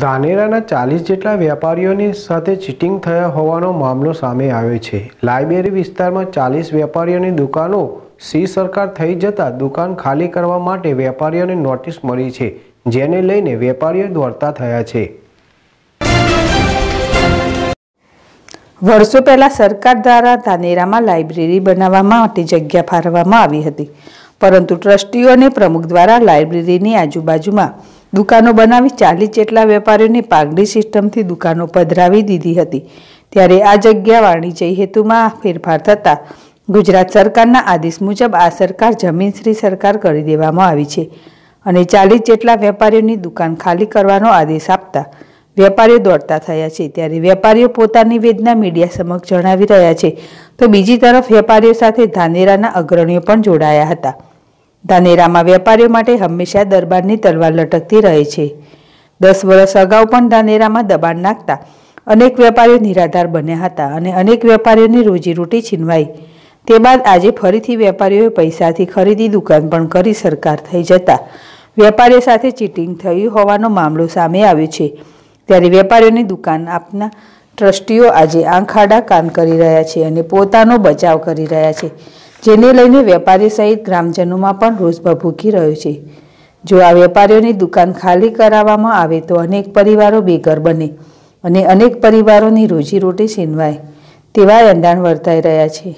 ધાનેરાના ચાલીસ જેટલા વેપારીઓની સાથે ચીટિંગ થયા હોવાનો મામલો સામે આવ્યો છે લાઇબ્રેરી વિસ્તારમાં ચાલીસ વેપારીઓની દુકાનો સી સરકાર થઈ જતા દુકાન ખાલી કરવા માટે વેપારીઓને નોટિસ મળી છે જેને લઈને વેપારીઓ દોડતા થયા છે વર્ષો પહેલા સરકાર દ્વારા ધાનેરામાં લાઇબ્રેરી બનાવવા માટે જગ્યા ફાળવવામાં આવી હતી પરંતુ ટ્રસ્ટીઓ અને પ્રમુખ દ્વારા લાઇબ્રેરીની આજુબાજુમાં દુકાનો બનાવી ચાલીસ જેટલા વેપારીઓની પાઘડી સિસ્ટમથી દુકાનો પધરાવી દીધી હતી ત્યારે આ જગ્યા વાણિજ્ય હેતુમાં ફેરફાર થતાં ગુજરાત સરકારના આદેશ મુજબ આ સરકાર જમીનશ્રી સરકાર કરી દેવામાં આવી છે અને ચાલીસ જેટલા વેપારીઓની દુકાન ખાલી કરવાનો આદેશ આપતા વેપારીઓ દોડતા થયા છે ત્યારે વેપારીઓ પોતાની વેદના મીડિયા સમક્ષ જણાવી રહ્યા છે તો બીજી તરફ વેપારીઓ સાથે ધાનેરાના અગ્રણીઓ પણ જોડાયા હતા ધાનેરામાં વેપારીઓ માટે હંમેશા દરબારની તલવાર લટકતી રહે છે દસ વર્ષ અગાઉ પણ ધાનેરામાં દબાણ નાખતા અનેક વેપારીઓ નિરાધાર બન્યા હતા અને અનેક વેપારીઓની રોજીરોટી છીનવાઈ તે બાદ આજે ફરીથી વેપારીઓએ પૈસાથી ખરીદી દુકાન પણ કરી સરકાર થઈ જતા વેપારીઓ સાથે ચીટિંગ થયું હોવાનો મામલો સામે આવ્યો છે ત્યારે વેપારીઓની દુકાન આપના ટ્રસ્ટીઓ આજે આંખાડા કામ કરી રહ્યા છે અને પોતાનો બચાવ કરી રહ્યા છે જેને લઈને વેપારી સહિત ગ્રામજનોમાં પણ રોષ ભભૂકી રહ્યો છે જો આ વેપારીઓની દુકાન ખાલી કરાવવામાં આવે તો અનેક પરિવારો બેઘર બને અને અનેક પરિવારોની રોજીરોટી છીનવાય તેવા એંધાણ વર્તાઈ રહ્યા છે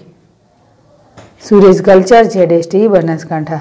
સુરેશ ગલચર જેડેસ ટીવી બનાસકાંઠા